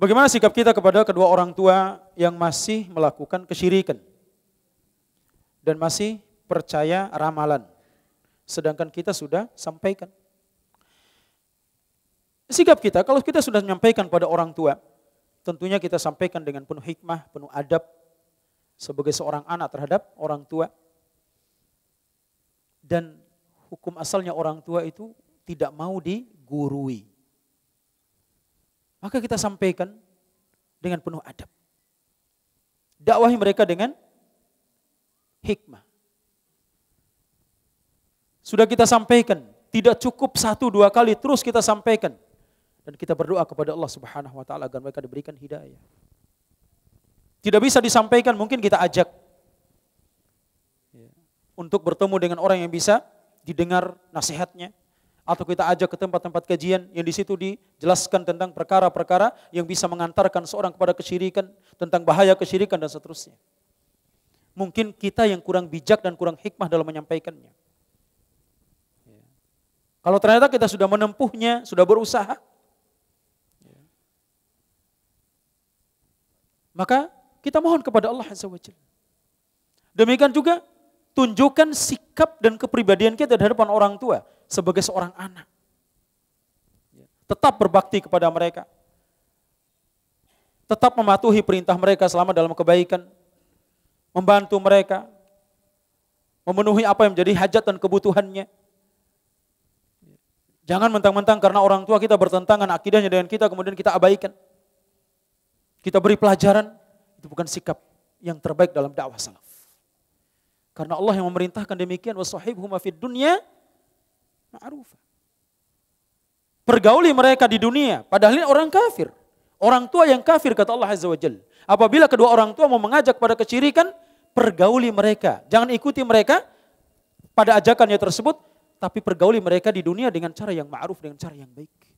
Bagaimana sikap kita kepada kedua orang tua yang masih melakukan kesyirikan dan masih percaya ramalan, sedangkan kita sudah sampaikan? Sikap kita, kalau kita sudah menyampaikan pada orang tua, tentunya kita sampaikan dengan penuh hikmah, penuh adab, sebagai seorang anak terhadap orang tua. Dan hukum asalnya orang tua itu tidak mau digurui. Maka kita sampaikan dengan penuh adab. Dakwahi mereka dengan hikmah. Sudah kita sampaikan, tidak cukup satu dua kali terus kita sampaikan. Dan kita berdoa kepada Allah subhanahu wa ta'ala agar mereka diberikan hidayah. Tidak bisa disampaikan, mungkin kita ajak. Ya. Untuk bertemu dengan orang yang bisa didengar nasihatnya, atau kita ajak ke tempat-tempat kajian yang di situ dijelaskan tentang perkara-perkara yang bisa mengantarkan seorang kepada kesyirikan, tentang bahaya kesyirikan dan seterusnya. Mungkin kita yang kurang bijak dan kurang hikmah dalam menyampaikannya. Kalau ternyata kita sudah menempuhnya, sudah berusaha, maka kita mohon kepada Allah Azza wa Demikian juga tunjukkan sikap dan kepribadian kita di hadapan orang tua sebagai seorang anak. Tetap berbakti kepada mereka. Tetap mematuhi perintah mereka selama dalam kebaikan. Membantu mereka. Memenuhi apa yang menjadi hajat dan kebutuhannya. Jangan mentang-mentang karena orang tua kita bertentangan akidahnya dengan kita, kemudian kita abaikan. Kita beri pelajaran, itu bukan sikap yang terbaik dalam dakwah salaf. Karena Allah yang memerintahkan demikian wasahibhuma fid dunya ma'rufa. Pergauli mereka di dunia padahal ini orang kafir. Orang tua yang kafir kata Allah Azza wa Jal. Apabila kedua orang tua mau mengajak pada kecirikan, pergauli mereka. Jangan ikuti mereka pada ajakannya tersebut, tapi pergauli mereka di dunia dengan cara yang ma'ruf, dengan cara yang baik.